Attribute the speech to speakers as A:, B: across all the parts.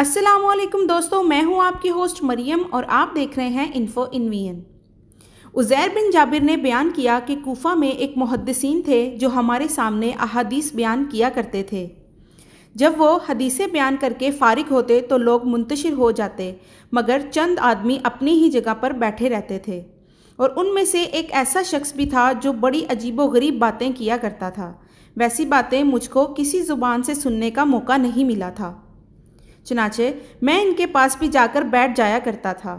A: असलम दोस्तों मैं हूं आपकी होस्ट मरियम और आप देख रहे हैं इन्फो इन्वीन उज़ैर बिन जाबिर ने बयान किया कि कोफा में एक मुहदसिन थे जो हमारे सामने अहादीस बयान किया करते थे जब वो हदीसें बयान करके फारिग होते तो लोग मुंतशिर हो जाते मगर चंद आदमी अपनी ही जगह पर बैठे रहते थे और उनमें से एक ऐसा शख्स भी था जो बड़ी अजीबोगरीब गरीब बातें किया करता था वैसी बातें मुझको किसी ज़ुबान से सुनने का मौका नहीं मिला था चुनाचे मैं इनके पास भी जाकर बैठ जाया करता था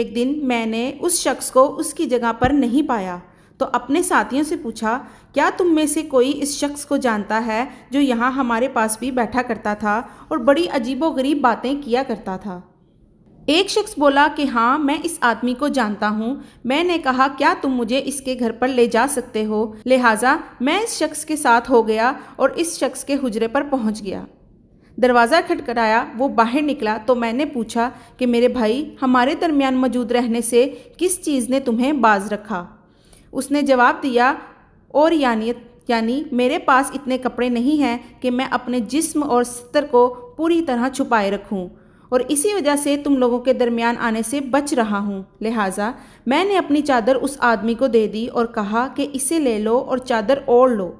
A: एक दिन मैंने उस शख्स को उसकी जगह पर नहीं पाया तो अपने साथियों से पूछा क्या तुम में से कोई इस शख्स को जानता है जो यहाँ हमारे पास भी बैठा करता था और बड़ी अजीबोगरीब बातें किया करता था एक शख्स बोला कि हाँ मैं इस आदमी को जानता हूँ मैंने कहा क्या तुम मुझे इसके घर पर ले जा सकते हो लिहाजा मैं इस शख्स के साथ हो गया और इस शख्स के हुजरे पर पहुँच गया दरवाज़ा खटखटाया वो बाहर निकला तो मैंने पूछा कि मेरे भाई हमारे दरमियान मौजूद रहने से किस चीज़ ने तुम्हें बाज रखा उसने जवाब दिया और यानी यानी मेरे पास इतने कपड़े नहीं हैं कि मैं अपने जिस्म और सतर को पूरी तरह छुपाए रखूं और इसी वजह से तुम लोगों के दरमियान आने से बच रहा हूँ लिहाजा मैंने अपनी चादर उस आदमी को दे दी और कहा कि इसे ले लो और चादर ओढ़ लो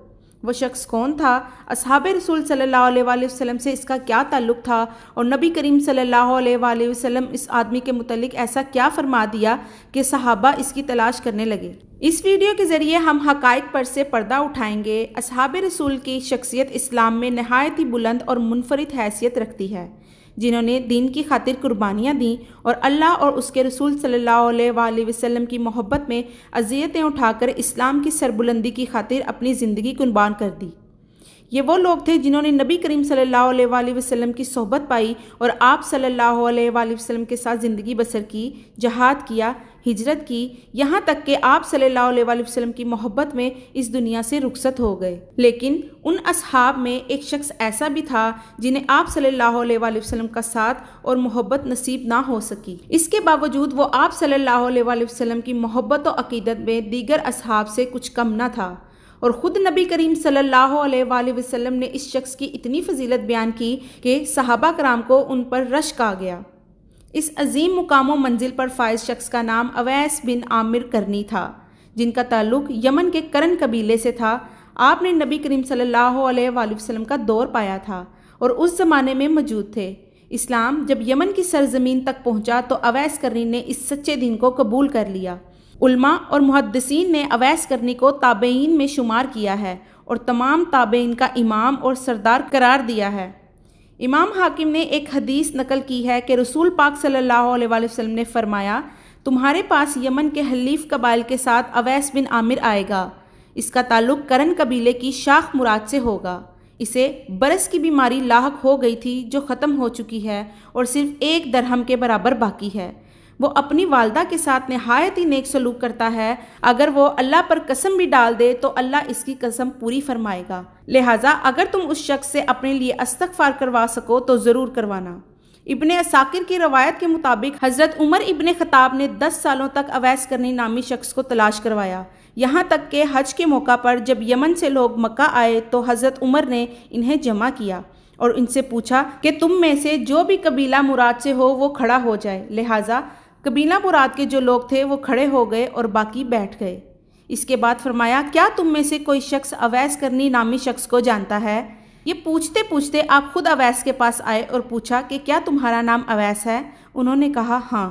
A: वह शख्स कौन था असहाब रसूल सल्ला वसम से इसका क्या ताल्लुक था और नबी करीम सल्ला वसम इस आदमी के मुतलिक ऐसा क्या फरमा दिया कि सहाबा इसकी तलाश करने लगे इस वीडियो के ज़रिए हम हकायक पर से पर्दा उठाएंगे असहाब रसूल की शख्सियत इस्लाम में नहायत ही बुलंद और मुनफरद हैसियत रखती है जिन्होंने दीन की खातिर कुर्बानियाँ दी और अल्लाह और उसके रसूल सल्ला वसलम की मोहब्बत में अजियतें उठाकर इस्लाम की सरबुलंदी की खातिर अपनी ज़िंदगी कुर्बान कर दी ये वो लोग थे जिन्होंने नबी करीम सल्लल्लाहु अलैहि वसल्लम की सोहबत पाई और आप सल्लल्लाहु अलैहि वसल्लम के साथ ज़िंदगी बसर की जहाद किया हिजरत की यहाँ तक के आप सल्लल्लाहु अलैहि वसल्लम की मोहब्बत में इस दुनिया से रुखसत हो गए लेकिन उन असहाब में एक शख्स ऐसा भी था जिन्हें आप सल्लल्लाहु अलैहि वसल्लम का साथ और मोहब्बत नसीब ना हो सकी इसके बावजूद वो आप सल्लल्लाहु अलैहि वसल्लम की मोहब्बत और अकीदत में दीगर असहाब से कुछ कम ना था और ख़ुद नबी करीम सल्लल्लाहु अलैहि वसल्लम ने इस शख्स की इतनी फजीलत बयान की कि सहाबा कराम को उन पर रश्क आ गया इस अजीम मुकाम मंजिल पर फायज शख्स का नाम अवैस बिन आमिर करनी था जिनका ताल्लुक यमन के करन कबीले से था आपने नबी करीम सल्लल्लाहु वसल्लम का दौर पाया था और उस ज़माने में मौजूद थे इस्लाम जब यमन की सरजमीन तक पहुंचा तो अवैस करनी ने इस सच्चे दिन को कबूल कर लिया उल्मा और मुहदसिन ने अवैस करनी को ताबेन में शुमार किया है और तमाम ताबेन का इमाम और सरदार करार दिया है इमाम हाकिम ने एक हदीस नकल की है कि रसूल पाक सल्लल्लाहु अलैहि वसल्लम ने फरमाया तुम्हारे पास यमन के हलीफ कबाइल के साथ अवैस बिन आमिर आएगा इसका ताल्लुक करन कबीले की शाख मुराद से होगा इसे बरस की बीमारी लाक हो गई थी जो ख़त्म हो चुकी है और सिर्फ एक दरहम के बराबर बाकी है वो अपनी वालदा के साथ नहायत ही नेक सलूक करता है अगर वो अल्लाह पर कसम भी डाल दे तो अल्लाह इसकी कसम पूरी फरमाएगा लिहाजा अगर तुम उस शख्स से अपने लिए अस्तकफार करवा सको तो ज़रूर करवाना इबन असाकिर की रवायत के मुताबिक हज़रत उमर इबन ख़ताब ने 10 सालों तक अवैस करने नामी शख्स को तलाश करवाया यहाँ तक के हज के मौका पर जब यमन से लोग मक्का आए तो हज़रत उमर ने इन्हें जमा किया और इनसे पूछा कि तुम में से जो भी कबीला मुराद से हो वो खड़ा हो जाए लिहाजा कबीला मुराद के जो लोग थे वो खड़े हो गए और बाकी बैठ गए इसके बाद फरमाया क्या तुम में से कोई शख्स अवैस करनी नामी शख्स को जानता है ये पूछते पूछते आप खुद अवैस के पास आए और पूछा कि क्या तुम्हारा नाम अवैस है उन्होंने कहा हाँ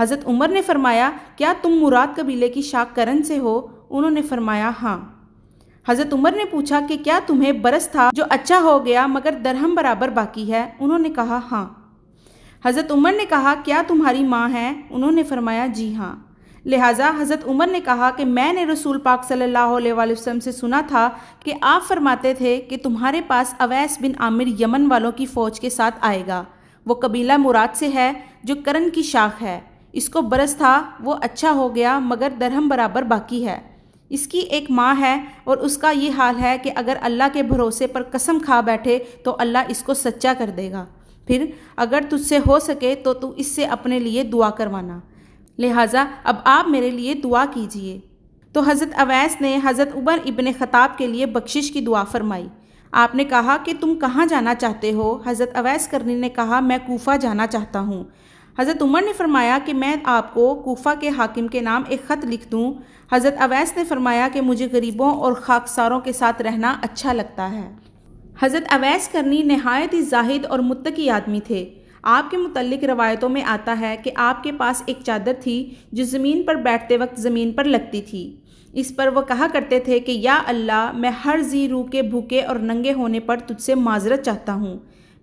A: हज़रत उमर ने फरमाया क्या तुम मुराद कबीले की शाख शाकरण से हो उन्होंने फरमाया हाँ हज़रत उमर ने पूछा कि क्या तुम्हें बरस था जो अच्छा हो गया मगर दरहम बराबर बाकी है उन्होंने कहा हाँ हज़रत उमर ने कहा क्या तुम्हारी माँ है उन्होंने फरमाया जी हाँ लिहाजा हज़रत उमर ने कहा कि मैंने रसूल पाक सल्लल्लाहु अलैहि वसल्लम से सुना था कि आप फरमाते थे कि तुम्हारे पास अवैस बिन आमिर यमन वालों की फ़ौज के साथ आएगा वो कबीला मुराद से है जो करण की शाख है इसको बरस था वो अच्छा हो गया मगर दरहम बराबर बाकी है इसकी एक माँ है और उसका ये हाल है कि अगर अल्लाह के भरोसे पर कसम खा बैठे तो अल्लाह इसको सच्चा कर देगा फिर अगर तुझसे हो सके तो तू इससे अपने लिए दुआ करवाना लिहाजा अब आप मेरे लिए दुआ कीजिए तो हज़रत अवैस ने हज़रत उबर इबन ख़ताब के लिए बख्शिश की दुआ फरमाई आपने कहा कि तुम कहाँ जाना चाहते हो हज़रत अवैस करनी ने कहा मैं कोफ़ा जाना चाहता हूँ हज़रत उमर ने फरमाया कि मैं आपको कोफ़ा के हाकिम के नाम एक ख़त लिख दूँ हज़रत अवैस ने फरमाया कि मुझे गरीबों और खाकसारों के साथ रहना अच्छा लगता है हज़रत अवैस करनी नहायत ही जाहिद और मुतकी आदमी थे आपके मुतलक रवायतों में आता है कि आपके पास एक चादर थी जो ज़मीन पर बैठते वक्त ज़मीन पर लगती थी इस पर वह कहा करते थे कि या अल्लाह मैं हर जी रू के भूखे और नंगे होने पर तुझसे माजरत चाहता हूँ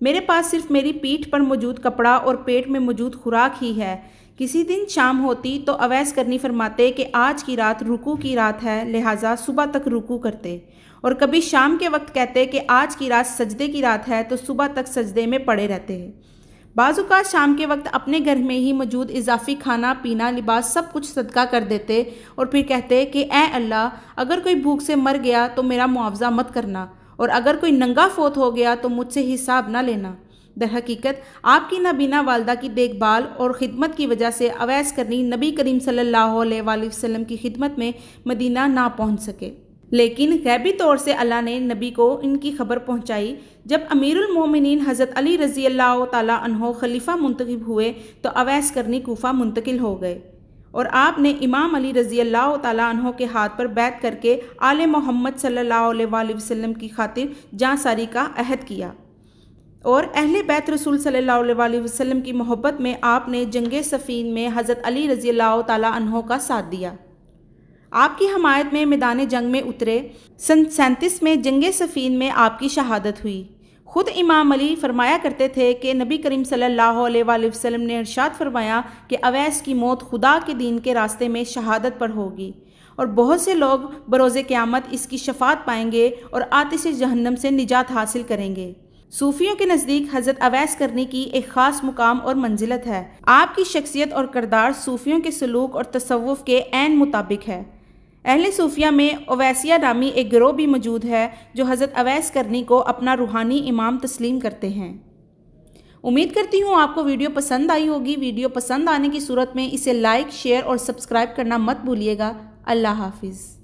A: मेरे पास सिर्फ मेरी पीठ पर मौजूद कपड़ा और पेट में मौजूद खुराक ही है किसी दिन शाम होती तो अवैस करनी फरमाते कि आज की रात रुकू की रात है लिहाजा सुबह तक रुकू करते और कभी शाम के वक्त कहते कि आज की रात सजदे की रात है तो सुबह तक सजदे में पड़े रहते हैं बाजूका शाम के वक्त अपने घर में ही मौजूद इजाफी खाना पीना लिबास सब कुछ सदका कर देते और फिर कहते कि ए अल्लाह अगर कोई भूख से मर गया तो मेरा मुआवजा मत करना और अगर कोई नंगा फोत हो गया तो मुझसे हिसाब ना लेना दर हकीकत आपकी नबीना वालदा की देखभाल और ख़िदमत की वजह से अवैस करनी नबी करीम सल्ला वसम की खिदमत में मदीना ना पहुँच सके लेकिन गैबी तौर से अल्लाह ने नबी को इनकी खबर पहुंचाई जब अमीरुल मोमिनीन हज़रत अली रज़ी अल्लाह तहो खलीफा मुंतखब हुए तो अवैस करनी कोफ़ा मुंतकिल हो गए और आपने इमाम अली रज़ी अल्लाह के हाथ पर बैत करके आल मोहम्मद सल्ला वसम की खातिर सारी का अहद किया और अहल बैत रसूल सल्ला वसम की मोहब्बत में आपने जंग सफ़ीन में हज़रत अली रज़ी अल्लाह तहो का साथ दिया आपकी हमायत में मैदान जंग में उतरे सन सैंतीस में जंग सफ़ीन में आपकी शहादत हुई खुद इमाम अली फरमाया करते थे कि नबी करीम सल्लल्लाहु अलैहि वसल्लम ने इरशाद फरमाया कि अवैस की मौत खुदा के दीन के रास्ते में शहादत पर होगी और बहुत से लोग बरोज़ क़्यामत इसकी शफात पाएंगे और आतिश जहन्नम से निजात हासिल करेंगे सूफियों के नज़दीक हज़रत अवैस करने की एक ख़ास मुकाम और मंजिलत है आपकी शख्सियत और करदार सूफियों के सलूक और तसवुफ़ के एन मुताबिक है अहल सूफिया में ओवैसिया नामी एक गिरोह भी मौजूद है जो हज़रत अवैस करनी को अपना रूहानी इमाम तस्लीम करते हैं उम्मीद करती हूँ आपको वीडियो पसंद आई होगी वीडियो पसंद आने की सूरत में इसे लाइक शेयर और सब्सक्राइब करना मत भूलिएगा अल्लाह हाफिज़